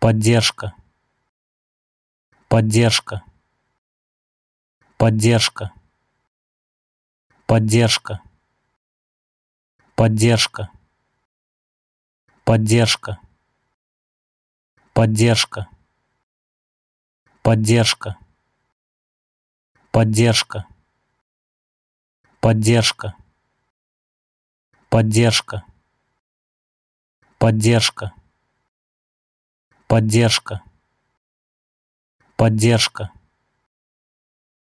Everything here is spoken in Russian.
поддержка поддержка поддержка поддержка поддержка поддержка поддержка поддержка поддержка поддержка поддержка поддержка поддержка поддержка